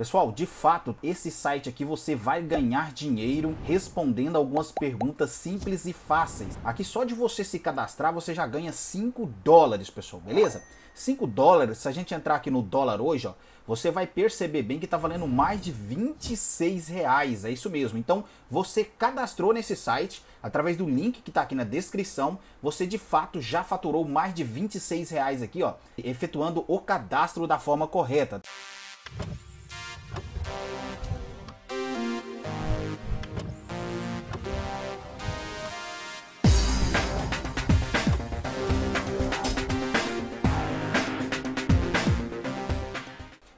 Pessoal, de fato, esse site aqui você vai ganhar dinheiro respondendo algumas perguntas simples e fáceis. Aqui só de você se cadastrar, você já ganha 5 dólares, pessoal, beleza? 5 dólares, se a gente entrar aqui no dólar hoje, ó, você vai perceber bem que está valendo mais de 26 reais, é isso mesmo. Então, você cadastrou nesse site, através do link que está aqui na descrição, você de fato já faturou mais de 26 reais aqui, ó, efetuando o cadastro da forma correta.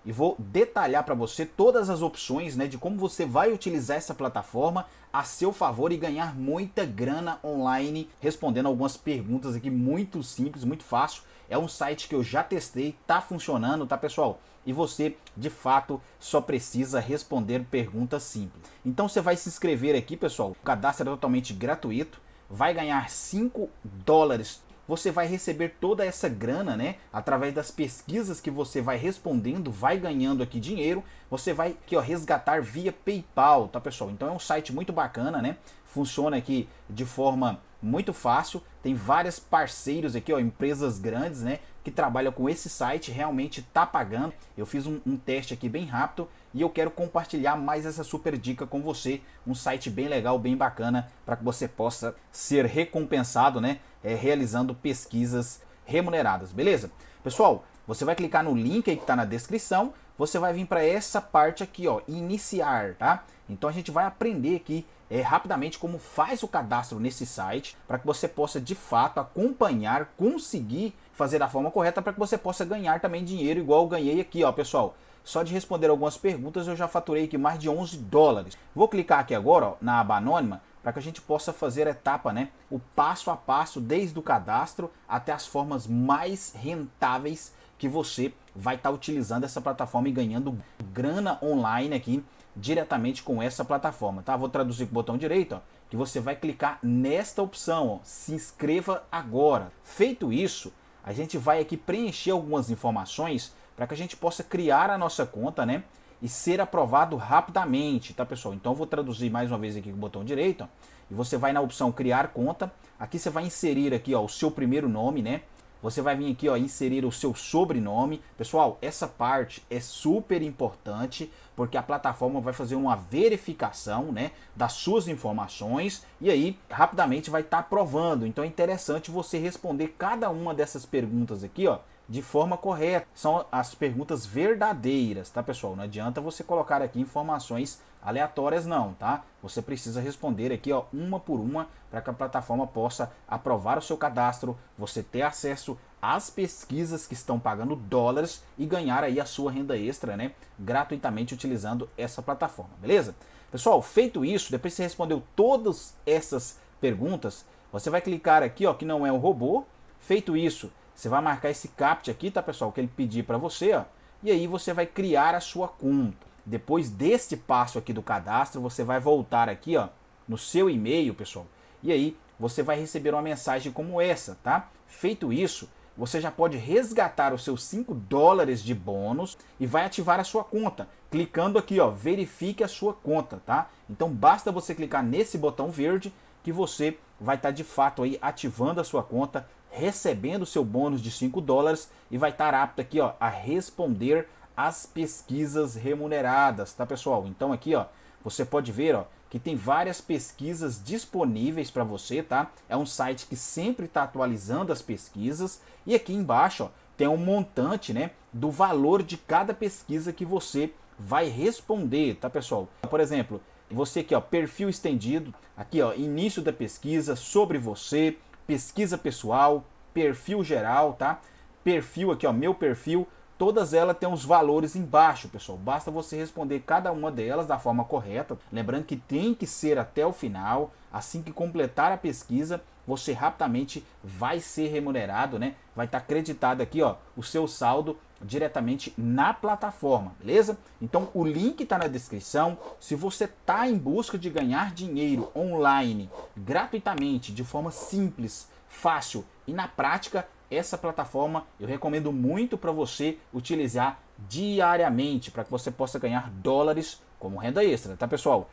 e vou detalhar para você todas as opções né, de como você vai utilizar essa plataforma a seu favor e ganhar muita grana online, respondendo algumas perguntas aqui muito simples, muito fácil. É um site que eu já testei, tá funcionando, tá pessoal? E você, de fato, só precisa responder perguntas simples. Então você vai se inscrever aqui, pessoal. O cadastro é totalmente gratuito vai ganhar 5 dólares você vai receber toda essa grana, né? Através das pesquisas que você vai respondendo, vai ganhando aqui dinheiro, você vai aqui, ó, resgatar via PayPal, tá, pessoal? Então é um site muito bacana, né? Funciona aqui de forma muito fácil. Tem vários parceiros aqui, ó, empresas grandes, né, que trabalham com esse site, realmente tá pagando. Eu fiz um, um teste aqui bem rápido e eu quero compartilhar mais essa super dica com você, um site bem legal, bem bacana, para que você possa ser recompensado, né, é, realizando pesquisas remuneradas, beleza? Pessoal, você vai clicar no link aí que está na descrição, você vai vir para essa parte aqui, ó, iniciar, tá? Então a gente vai aprender aqui é, rapidamente como faz o cadastro nesse site para que você possa de fato acompanhar, conseguir fazer da forma correta para que você possa ganhar também dinheiro igual eu ganhei aqui, ó, pessoal. Só de responder algumas perguntas eu já faturei aqui mais de 11 dólares. Vou clicar aqui agora ó, na aba anônima para que a gente possa fazer a etapa, né? O passo a passo, desde o cadastro até as formas mais rentáveis que você vai estar tá utilizando essa plataforma e ganhando grana online aqui diretamente com essa plataforma, tá? Vou traduzir com o botão direito, ó, que você vai clicar nesta opção, ó, se inscreva agora. Feito isso, a gente vai aqui preencher algumas informações para que a gente possa criar a nossa conta, né? E ser aprovado rapidamente, tá pessoal? Então eu vou traduzir mais uma vez aqui com o botão direito, ó, e você vai na opção criar conta. Aqui você vai inserir aqui, ó, o seu primeiro nome, né? Você vai vir aqui, ó, inserir o seu sobrenome. Pessoal, essa parte é super importante porque a plataforma vai fazer uma verificação, né, das suas informações e aí rapidamente vai estar tá aprovando. Então é interessante você responder cada uma dessas perguntas aqui, ó, de forma correta. São as perguntas verdadeiras, tá, pessoal? Não adianta você colocar aqui informações aleatórias, não, tá? Você precisa responder aqui, ó, uma por uma, para que a plataforma possa aprovar o seu cadastro, você ter acesso às pesquisas que estão pagando dólares e ganhar aí a sua renda extra, né? Gratuitamente utilizando essa plataforma, beleza? Pessoal, feito isso, depois que você respondeu todas essas perguntas, você vai clicar aqui, ó, que não é um robô. Feito isso, você vai marcar esse CAPT aqui, tá pessoal? Que ele pedir para você, ó. E aí você vai criar a sua conta. Depois deste passo aqui do cadastro, você vai voltar aqui, ó, no seu e-mail, pessoal. E aí você vai receber uma mensagem como essa, tá? Feito isso, você já pode resgatar os seus 5 dólares de bônus e vai ativar a sua conta, clicando aqui, ó, verifique a sua conta, tá? Então basta você clicar nesse botão verde que você vai estar tá, de fato aí ativando a sua conta recebendo seu bônus de 5 dólares e vai estar apto aqui ó, a responder às pesquisas remuneradas, tá pessoal? Então aqui ó, você pode ver ó, que tem várias pesquisas disponíveis para você, tá? É um site que sempre está atualizando as pesquisas e aqui embaixo ó, tem um montante né, do valor de cada pesquisa que você vai responder, tá pessoal? Por exemplo, você aqui ó, perfil estendido, aqui ó, início da pesquisa sobre você, pesquisa pessoal, perfil geral, tá? Perfil aqui, ó, meu perfil, todas elas têm os valores embaixo, pessoal. Basta você responder cada uma delas da forma correta. Lembrando que tem que ser até o final. Assim que completar a pesquisa, você rapidamente vai ser remunerado, né? Vai estar tá acreditado aqui, ó, o seu saldo diretamente na plataforma, beleza? Então o link está na descrição. Se você está em busca de ganhar dinheiro online gratuitamente, de forma simples, fácil e na prática, essa plataforma eu recomendo muito para você utilizar diariamente para que você possa ganhar dólares como renda extra, tá pessoal?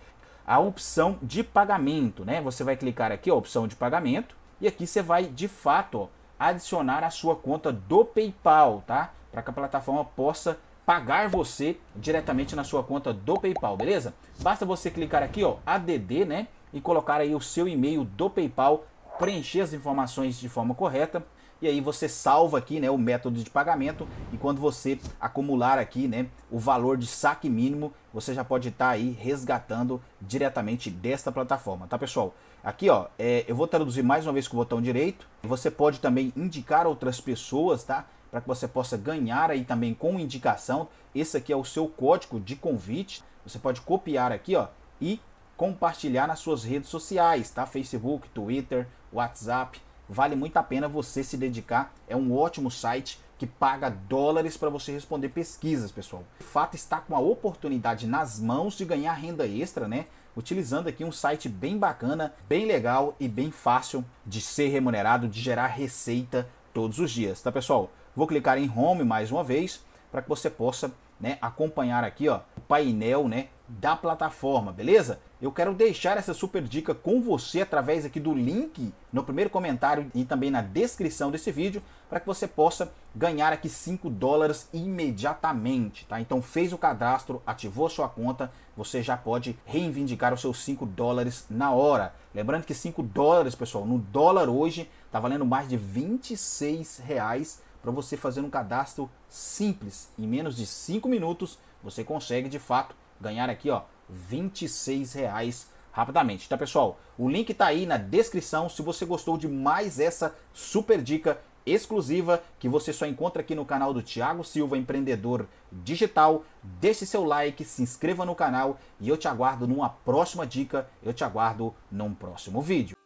A opção de pagamento, né? Você vai clicar aqui, ó, opção de pagamento, e aqui você vai de fato ó, adicionar a sua conta do PayPal, tá? para que a plataforma possa pagar você diretamente na sua conta do PayPal, beleza? Basta você clicar aqui, ó, ADD, né, e colocar aí o seu e-mail do PayPal, preencher as informações de forma correta e aí você salva aqui, né, o método de pagamento e quando você acumular aqui, né, o valor de saque mínimo, você já pode estar tá aí resgatando diretamente desta plataforma, tá pessoal? Aqui, ó, é, eu vou traduzir mais uma vez com o botão direito. Você pode também indicar outras pessoas, tá? para que você possa ganhar aí também com indicação. Esse aqui é o seu código de convite. Você pode copiar aqui, ó, e compartilhar nas suas redes sociais, tá? Facebook, Twitter, WhatsApp. Vale muito a pena você se dedicar. É um ótimo site que paga dólares para você responder pesquisas, pessoal. De fato, está com a oportunidade nas mãos de ganhar renda extra, né? Utilizando aqui um site bem bacana, bem legal e bem fácil de ser remunerado, de gerar receita todos os dias, tá pessoal? Vou clicar em Home mais uma vez para que você possa né, acompanhar aqui ó, painel né, da plataforma, beleza? Eu quero deixar essa super dica com você através aqui do link no primeiro comentário e também na descrição desse vídeo para que você possa ganhar aqui 5 dólares imediatamente, tá? Então fez o cadastro, ativou a sua conta, você já pode reivindicar os seus 5 dólares na hora. Lembrando que 5 dólares, pessoal, no dólar hoje está valendo mais de 26 reais para você fazer um cadastro simples em menos de 5 minutos você consegue de fato ganhar aqui ó 26 reais rapidamente. Tá, pessoal? O link tá aí na descrição se você gostou de mais essa super dica exclusiva que você só encontra aqui no canal do Thiago Silva Empreendedor Digital. Deixe seu like, se inscreva no canal e eu te aguardo numa próxima dica, eu te aguardo num próximo vídeo.